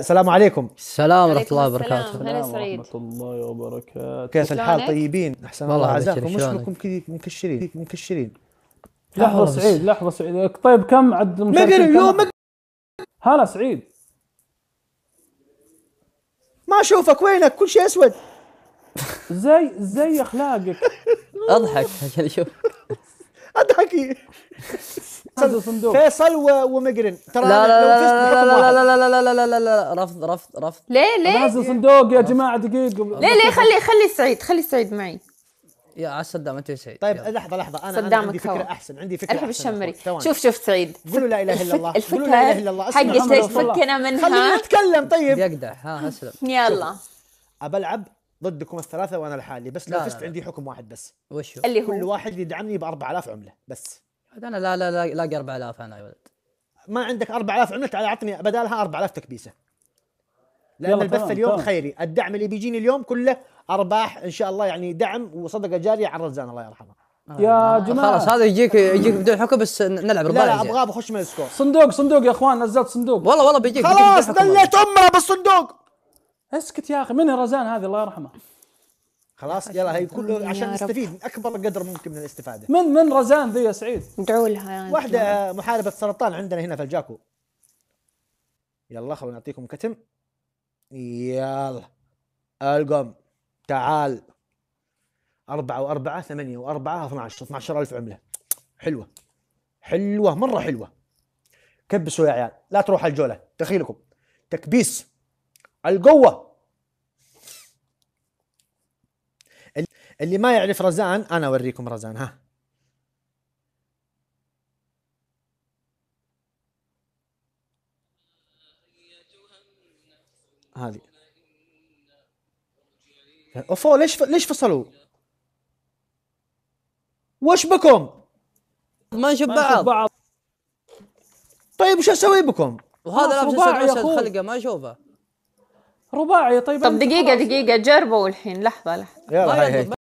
السلام عليكم السلام ورحمة الله وبركاته السلام ورحمة الله وبركاته كيف الحال طيبين أحسن الله عزاكم مشكلكم كذي مكشرين مكشرين لحظة سعيد لحظة سعيد طيب كم عدد المشاهدين اليوم هلا سعيد ما اشوفك وينك كل شيء اسود زي زي اخلاقك اضحك عشان اشوف اضحكي فيصل ومقرن ترى لا لا لا لا لا لا لا لا لا لا لا لا رفض رفض رفض ليه ليه؟ نازل صندوق يا جماعه دقيقه ليه ليه خلي خلي سعيد خلي سعيد معي يا صدام انت سعيد طيب يلا. لحظه لحظه انا, أنا عندي فكره هو. احسن عندي فكره احب الشمري شوف شوف سعيد قولوا لا اله الا الله قولوا لا اله الا الله حقت ليش فكنا منها خلينا نتكلم طيب يقدع ها اسلم يلا ابلعب ضدكم الثلاثه وانا لحالي بس لو فزت عندي حكم واحد بس وش اللي هو كل واحد يدعمني ب 4000 عمله بس انا لا لا لا لاقي 4000 انا يا ولد ما عندك 4000 عملت على عطني بدالها 4000 تكبيسه لان البث اليوم طبعا. خيري الدعم اللي بيجيني اليوم كله ارباح ان شاء الله يعني دعم وصدقه جاريه على الرزان الله يرحمه يا آه، جماعه خلاص هذا يجيك يجيك بدون حكم بس نلعب رباعي لا, لا ابغاه بخش من السكور صندوق صندوق يا اخوان نزلت صندوق والله والله بيجيك خلاص دليت امه بالصندوق اسكت يا اخي من رزان هذه الله يرحمه خلاص يلا هي كله عشان نستفيد من اكبر قدر ممكن من الاستفاده من من رزان ذي يا سعيد ندعو لها يعني واحده محاربه سرطان عندنا هنا في الجاكو يلا خلونا نعطيكم كتم يلا القم تعال أربعة وأربعة ثمانية وأربعة 12 12 ألف عملة حلوة حلوة مرة حلوة كبسوا يا عيال لا تروح الجولة دخيلكم تكبيس القوة اللي ما يعرف رزان انا اوريكم رزان ها هذه اوفو ليش ف... ليش فصلوا؟ وش بكم؟ ما نشوف بعض. بعض طيب وش اسوي بكم؟ وهذا لابس خلقه ما اشوفه رباعي طيب طب دقيقه دقيقه جربوا الحين لحظه لحظه يلا هاي هاي.